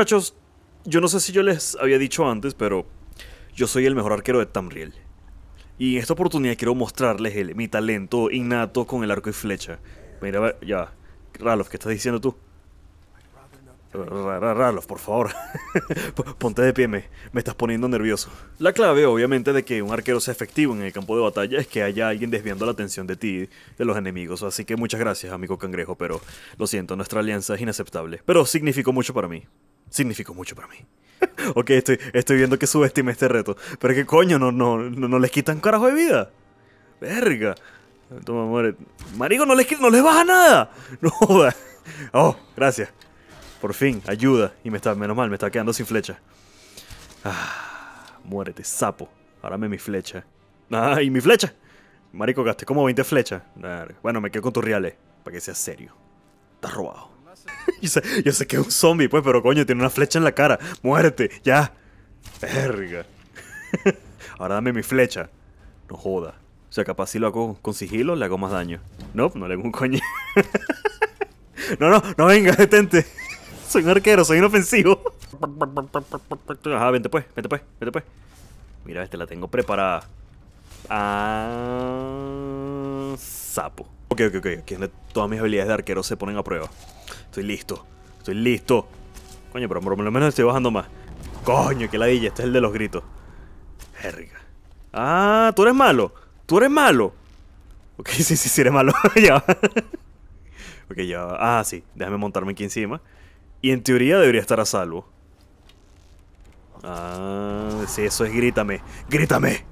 Muchachos, yo no sé si yo les había dicho antes, pero yo soy el mejor arquero de Tamriel. Y en esta oportunidad quiero mostrarles el, mi talento innato con el arco y flecha. Mira, a ver, ya. Ralof, ¿qué estás diciendo tú? Ralof, por favor. Ponte de pie, me, me estás poniendo nervioso. La clave, obviamente, de que un arquero sea efectivo en el campo de batalla es que haya alguien desviando la atención de ti, de los enemigos. Así que muchas gracias, amigo cangrejo, pero lo siento, nuestra alianza es inaceptable. Pero significó mucho para mí significó mucho para mí. ok, estoy, estoy viendo que subestime este reto. Pero es que coño, no, no, no, les quitan carajo de vida. Verga. Toma, muere, Marico, no les, no les baja nada. No Oh, gracias. Por fin, ayuda. Y me está, menos mal, me está quedando sin flecha. Ah, muérete, sapo. Árame mi flecha. Ah, y mi flecha. Marico, gasté como 20 flechas. Bueno, me quedo con tus reales. Para que sea serio. Estás robado. yo, sé, que es un zombie, pues, pero coño, tiene una flecha en la cara. Muerte, ya. Verga. Ahora dame mi flecha. No joda. O sea, capaz si lo hago con sigilo, le hago más daño. No, no le hago un coño. no, no, no venga, detente. Soy un arquero, soy inofensivo. Ajá, vente pues, vente pues, vente pues. Mira, este la tengo preparada. Ah, sapo. Ok, ok, ok. Aquí todas mis habilidades de arquero se ponen a prueba. Estoy listo. Estoy listo. Coño, pero por lo menos estoy bajando más. Coño, que ladilla. Este es el de los gritos. Verga. Ah, tú eres malo. Tú eres malo. Ok, sí, sí, sí, eres malo. ya. ok, ya. Ah, sí. Déjame montarme aquí encima. Y en teoría debería estar a salvo. Ah, sí, eso es grítame. ¡Grítame!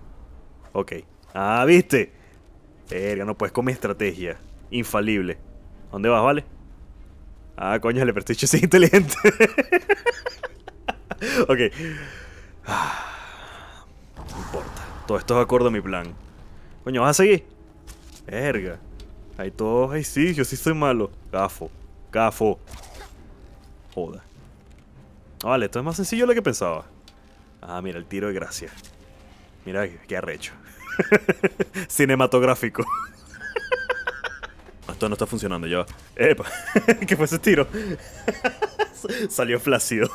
Ok. Ah, ¿viste? Verga, no puedes con mi estrategia. Infalible. ¿Dónde vas, vale? Ah, coño, le prestigio es inteligente. ok. Ah, no importa. Todo esto es acorde a mi plan. Coño, ¿vas a seguir? ¡Erga! Hay todos. Ay, sí, yo sí soy malo. Gafo. Gafo. Joda. Vale, esto es más sencillo de lo que pensaba. Ah, mira, el tiro de gracia. Mira, qué arrecho. Cinematográfico. Esto no está funcionando, ya va. ¿Qué fue ese tiro? Salió flácido.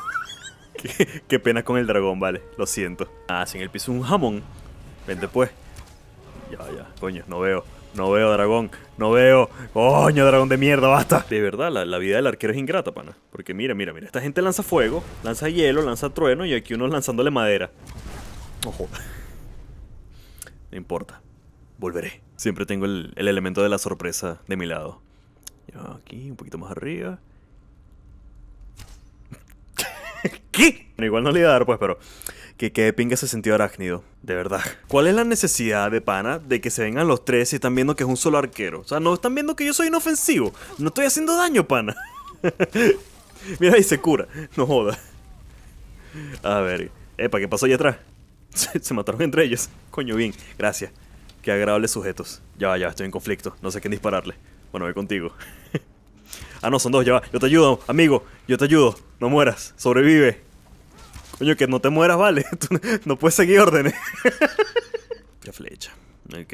qué, pena con el dragón, vale. Lo siento. Ah, si en el piso un jamón. Vente pues. Ya, ya. Coño, no veo. No veo, dragón. No veo. Coño, dragón de mierda, basta. De verdad, la, vida del arquero es ingrata, pana. Porque mira, mira, mira. Esta gente lanza fuego, lanza hielo, lanza trueno y aquí uno lanzándole madera. Ojo. No importa volveré. Siempre tengo el, elemento de la sorpresa de mi lado. aquí, un poquito más arriba. ¿Qué? igual no le iba a dar, pues, pero que pinga ese sentido arácnido, de verdad. ¿Cuál es la necesidad de pana de que se vengan los tres y están viendo que es un solo arquero? O sea, no están viendo que yo soy inofensivo. No estoy haciendo daño, pana. Mira, ahí se cura. No joda. A ver. Epa, ¿qué pasó allá atrás? se mataron entre ellos. Coño, bien. Gracias. Qué agradables sujetos. Ya ya, estoy en conflicto. No sé qué quién dispararle. Bueno, voy contigo. ah, no, son dos, ya va. Yo te ayudo, amigo. Yo te ayudo. No mueras. Sobrevive. Coño, que no te mueras, vale. no puedes seguir órdenes. Qué flecha. Ok.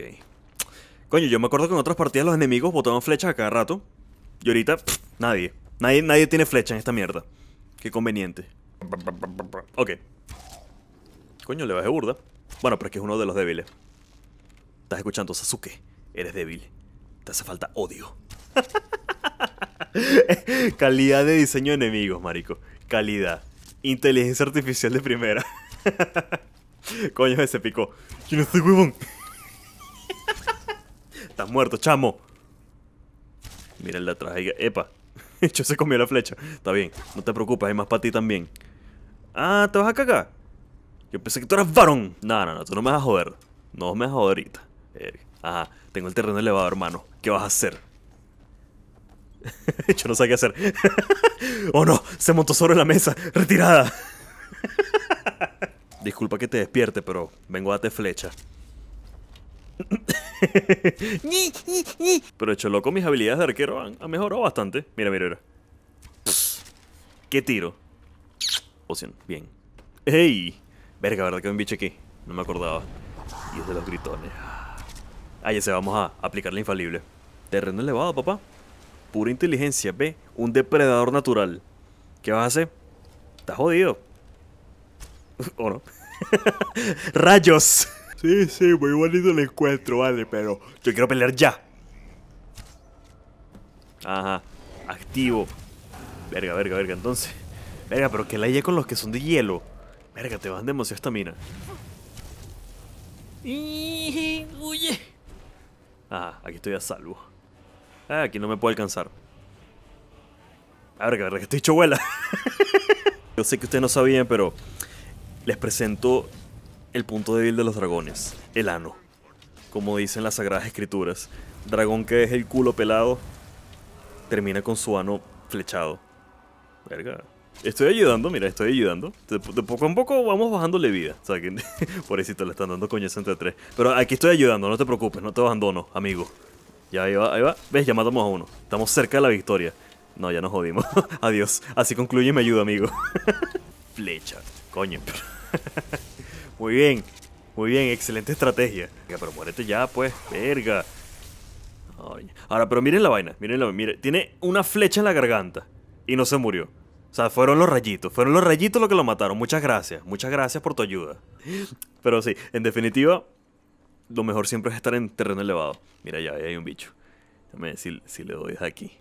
Coño, yo me acuerdo que en otras partidas los enemigos botaban flechas a cada rato. Y ahorita, nadie. nadie. Nadie tiene flecha en esta mierda. Qué conveniente. Ok. Coño, le bajé burda. Bueno, pero es que es uno de los débiles. Estás escuchando, Sasuke. Eres débil. Te hace falta odio. Calidad de diseño de enemigos, marico. Calidad. Inteligencia artificial de primera. Coño, ese picó. ¿Quién no este huevón? Estás muerto, chamo. Mira el de atrás. Epa. Yo se comió la flecha. Está bien. No te preocupes, hay más para ti también. Ah, ¿te vas a cagar? Yo pensé que tú eras varón. No, no, no. Tú no me vas a joder. No me vas a joder ahorita ajá, tengo el terreno elevado, hermano. ¿Qué vas a hacer? hecho, no sé qué hacer. ¡Oh no! Se montó sobre la mesa. ¡Retirada! Disculpa que te despierte, pero vengo a darte flecha. pero hecho loco, mis habilidades de arquero han, mejorado bastante. Mira, mira, mira. ¿Qué tiro? Poción, bien. ¡Ey! Verga, ¿verdad que hay un bicho aquí? No me acordaba. Y de los gritones. Ahí se vamos a aplicar la infalible. Terreno elevado, papá. Pura inteligencia, ve. Un depredador natural. ¿Qué vas a hacer? Estás jodido. ¿O no? ¡Rayos! Sí, sí, muy bonito el encuentro, vale, pero yo quiero pelear ya. Ajá, activo. Verga, verga, verga, entonces. Verga, pero que la hay con los que son de hielo. Verga, te van demasiado esta mina. Huye. Ah, aquí estoy a salvo. Ah, aquí no me puedo alcanzar. A ver, que verdad que estoy chabuela Yo sé que ustedes no sabía, pero les presento el punto débil de los dragones, el ano. Como dicen las sagradas escrituras, dragón que es el culo pelado termina con su ano flechado. Verga. Estoy ayudando, mira, estoy ayudando. De, poco en poco vamos bajándole vida. O sea, que le están dando coñazo entre tres. Pero aquí estoy ayudando, no te preocupes, no te abandono, amigo. Ya, ahí va, ahí va. ¿Ves? Ya matamos a uno. Estamos cerca de la victoria. No, ya nos jodimos. Adiós. Así concluye y me ayuda, amigo. Flecha. Coño. muy bien. Muy bien, excelente estrategia. Pero muérete ya, pues. Verga. Ahora, pero miren la vaina. Miren la vaina. Tiene una flecha en la garganta. Y no se murió. O sea, fueron los rayitos, fueron los rayitos los que lo mataron. Muchas gracias, muchas gracias por tu ayuda. Pero sí, en definitiva, lo mejor siempre es estar en terreno elevado. Mira, ya ahí hay un bicho. Déjame decir, si, le doy aquí.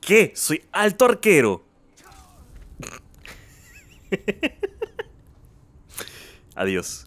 ¿Qué? Soy alto arquero. Adiós.